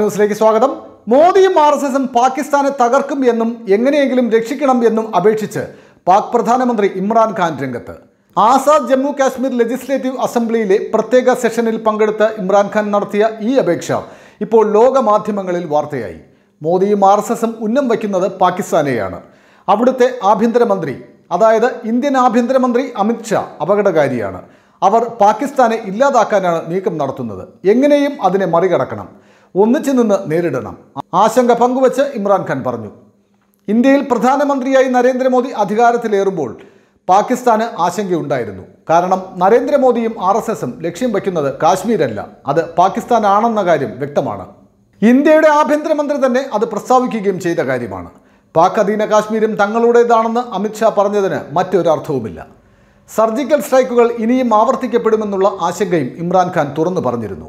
ന്യൂസിലേക്ക് സ്വാഗതം മോദിയും ആർ എസ് എസും പാകിസ്ഥാനെ തകർക്കും എന്നും എങ്ങനെയെങ്കിലും രക്ഷിക്കണം എന്നും അപേക്ഷിച്ച് പാക് പ്രധാനമന്ത്രി ഇമ്രാൻഖാൻ രംഗത്ത് ആസാദ് ജമ്മു കാശ്മീർ ലെജിസ്ലേറ്റീവ് അസംബ്ലിയിലെ പ്രത്യേക സെഷനിൽ പങ്കെടുത്ത ഇമ്രാൻഖാൻ നടത്തിയ ഈ അപേക്ഷ ഇപ്പോൾ ലോകമാധ്യമങ്ങളിൽ വാർത്തയായി മോദിയും ആർ എസ് എസും ഉന്നം വയ്ക്കുന്നത് പാകിസ്ഥാനെയാണ് അവിടുത്തെ ആഭ്യന്തരമന്ത്രി അതായത് ഇന്ത്യൻ ആഭ്യന്തരമന്ത്രി അമിത്ഷാ അപകടകാരിയാണ് അവർ പാകിസ്ഥാനെ ഇല്ലാതാക്കാനാണ് നീക്കം നടത്തുന്നത് എങ്ങനെയും അതിനെ മറികടക്കണം ഒന്നിച്ചു നിന്ന് നേരിടണം ആശങ്ക പങ്കുവച്ച് ഇമ്രാൻഖാൻ പറഞ്ഞു ഇന്ത്യയിൽ പ്രധാനമന്ത്രിയായി നരേന്ദ്രമോദി അധികാരത്തിലേറുമ്പോൾ പാകിസ്ഥാന് ആശങ്കയുണ്ടായിരുന്നു കാരണം നരേന്ദ്രമോദിയും ആർ എസ് എസും ലക്ഷ്യം വയ്ക്കുന്നത് കാശ്മീരല്ല അത് പാകിസ്ഥാനാണെന്ന കാര്യം വ്യക്തമാണ് ഇന്ത്യയുടെ ആഭ്യന്തരമന്ത്രി തന്നെ അത് പ്രസ്താവിക്കുകയും ചെയ്ത കാര്യമാണ് പാക് അധീന കാശ്മീരും തങ്ങളുടേതാണെന്ന് അമിത്ഷാ പറഞ്ഞതിന് മറ്റൊരർത്ഥവുമില്ല സർജിക്കൽ സ്ട്രൈക്കുകൾ ഇനിയും ആവർത്തിക്കപ്പെടുമെന്നുള്ള ആശങ്കയും ഇമ്രാൻഖാൻ തുറന്നു പറഞ്ഞിരുന്നു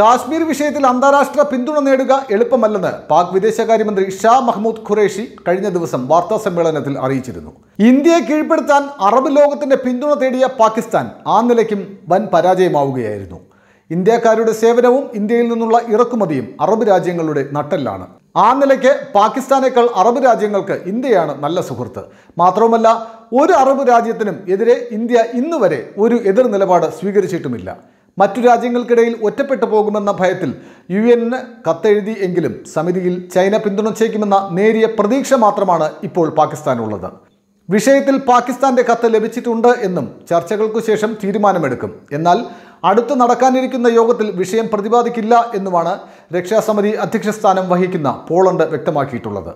കാശ്മീർ വിഷയത്തിൽ അന്താരാഷ്ട്ര പിന്തുണ നേടുക എളുപ്പമല്ലെന്ന് പാക് വിദേശകാര്യമന്ത്രി ഷാ മഹ്മൂദ് ഖുറേഷി കഴിഞ്ഞ ദിവസം വാർത്താ സമ്മേളനത്തിൽ അറിയിച്ചിരുന്നു ഇന്ത്യയെ കീഴ്പ്പെടുത്താൻ അറബ് ലോകത്തിന്റെ പിന്തുണ തേടിയ പാകിസ്ഥാൻ ആ നിലയ്ക്കും വൻ പരാജയമാവുകയായിരുന്നു ഇന്ത്യക്കാരുടെ സേവനവും ഇന്ത്യയിൽ നിന്നുള്ള ഇറക്കുമതിയും അറബ് രാജ്യങ്ങളുടെ നട്ടെല്ലാണ് ആ നിലയ്ക്ക് പാകിസ്ഥാനേക്കാൾ അറബ് രാജ്യങ്ങൾക്ക് ഇന്ത്യയാണ് നല്ല സുഹൃത്ത് മാത്രവുമല്ല ഒരു അറബ് രാജ്യത്തിനും എതിരെ ഇന്ത്യ ഇന്നുവരെ ഒരു എതിർ നിലപാട് സ്വീകരിച്ചിട്ടുമില്ല മറ്റു രാജ്യങ്ങൾക്കിടയിൽ ഒറ്റപ്പെട്ടു പോകുമെന്ന ഭയത്തിൽ യു എന്ന് കത്തെഴുതി എങ്കിലും സമിതിയിൽ ചൈന പിന്തുണച്ചേക്കുമെന്ന നേരിയ പ്രതീക്ഷ മാത്രമാണ് ഇപ്പോൾ പാകിസ്ഥാനുള്ളത് വിഷയത്തിൽ പാകിസ്ഥാന്റെ കത്ത് ലഭിച്ചിട്ടുണ്ട് എന്നും ചർച്ചകൾക്കു ശേഷം തീരുമാനമെടുക്കും എന്നാൽ അടുത്ത് നടക്കാനിരിക്കുന്ന യോഗത്തിൽ വിഷയം പ്രതിപാദിക്കില്ല എന്നുമാണ് രക്ഷാസമിതി അധ്യക്ഷ സ്ഥാനം വഹിക്കുന്ന പോളണ്ട് വ്യക്തമാക്കിയിട്ടുള്ളത്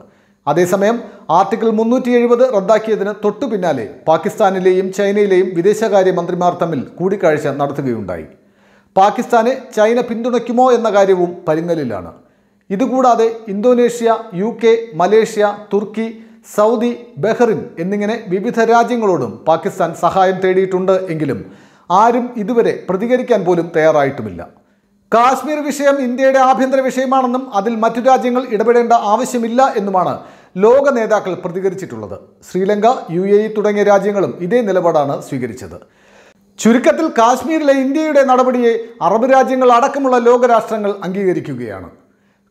അതേസമയം ആർട്ടിക്കിൾ മുന്നൂറ്റി എഴുപത് റദ്ദാക്കിയതിന് തൊട്ടു പിന്നാലെ പാകിസ്ഥാനിലെയും ചൈനയിലെയും വിദേശകാര്യ മന്ത്രിമാർ തമ്മിൽ കൂടിക്കാഴ്ച നടത്തുകയുണ്ടായി പാകിസ്ഥാന് ചൈന പിന്തുണയ്ക്കുമോ എന്ന കാര്യവും പരിങ്ങലിലാണ് ഇതുകൂടാതെ ഇന്തോനേഷ്യ യു കെ മലേഷ്യ തുർക്കി സൗദി ബഹ്റിൻ എന്നിങ്ങനെ വിവിധ രാജ്യങ്ങളോടും പാകിസ്ഥാൻ സഹായം തേടിയിട്ടുണ്ട് എങ്കിലും ആരും ഇതുവരെ പ്രതികരിക്കാൻ പോലും തയ്യാറായിട്ടുമില്ല കാശ്മീർ വിഷയം ഇന്ത്യയുടെ ആഭ്യന്തര വിഷയമാണെന്നും അതിൽ മറ്റു രാജ്യങ്ങൾ ഇടപെടേണ്ട ആവശ്യമില്ല എന്നുമാണ് ലോക നേതാക്കൾ പ്രതികരിച്ചിട്ടുള്ളത് ശ്രീലങ്ക യു തുടങ്ങിയ രാജ്യങ്ങളും ഇതേ നിലപാടാണ് സ്വീകരിച്ചത് ചുരുക്കത്തിൽ കാശ്മീരിലെ ഇന്ത്യയുടെ നടപടിയെ അറബ് രാജ്യങ്ങൾ അടക്കമുള്ള ലോകരാഷ്ട്രങ്ങൾ അംഗീകരിക്കുകയാണ്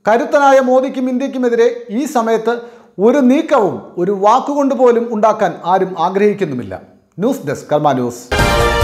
കരുത്തനായ മോദിക്കും ഇന്ത്യക്കുമെതിരെ ഈ സമയത്ത് ഒരു നീക്കവും ഒരു വാക്കുകൊണ്ടുപോലും ഉണ്ടാക്കാൻ ആരും ആഗ്രഹിക്കുന്നുമില്ല ന്യൂസ് ഡെസ്ക് കർമ്മ ന്യൂസ്